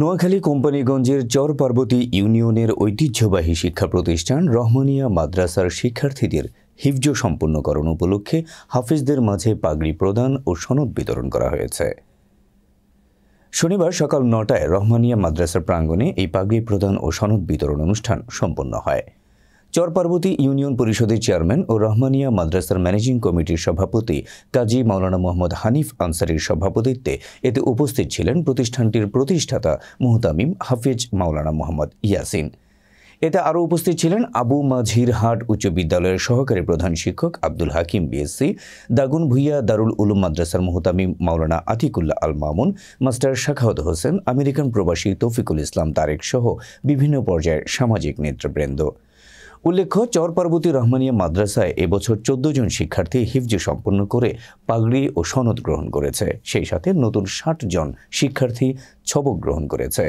নোয়াখালী কোম্পানিগঞ্জের চর পার্বতী ইউনিয়নের ঐতিহ্যবাহী শিক্ষা প্রতিষ্ঠান রহমানিয়া মাদ্রাসার শিক্ষার্থীদের হিফজ সম্পন্নকরণ উপলক্ষে হাফিজদের মাঝে পাগড়ি প্রদান ও সনদ বিতরণ করা হয়েছে শনিবার সকাল নটায় রহমানিয়া মাদ্রাসার প্রাঙ্গণে এই পাগড়ি প্রদান ও সনদ বিতরণ অনুষ্ঠান সম্পন্ন হয় চরপার্বতী ইউনিয়ন পরিষদের চেয়ারম্যান ও রহমানিয়া মাদ্রাসার ম্যানেজিং কমিটির সভাপতি কাজী মাওলানা মোহাম্মদ হানিফ আনসারির সভাপতিত্বে এতে উপস্থিত ছিলেন প্রতিষ্ঠানটির প্রতিষ্ঠাতা মুহতামিম হাফিজ মাওলানা মোহাম্মদ ইয়াসিন এতে আরও উপস্থিত ছিলেন আবু মাঝিরহাট উচ্চ বিদ্যালয়ের সহকারী প্রধান শিক্ষক আব্দুল হাকিম বিএসসি দাগুন ভুইয়া দারুল উলুম মাদ্রাসার মোহতামিম মাওলানা আতিকুল্লাহ আল মামুন মাস্টার শাখাউদ হোসেন আমেরিকান প্রবাসী তৌফিকুল ইসলাম তারেক সহ বিভিন্ন পর্যায়ের সামাজিক নেতৃবৃন্দ উল্লেখ্য চর পার্বতী রহমানিয়া মাদ্রাসায় এবছর চোদ্দ জন শিক্ষার্থী হিফজি সম্পন্ন করে পাগড়ি ও সনদ গ্রহণ করেছে সেই সাথে নতুন ষাট জন শিক্ষার্থী ছবক গ্রহণ করেছে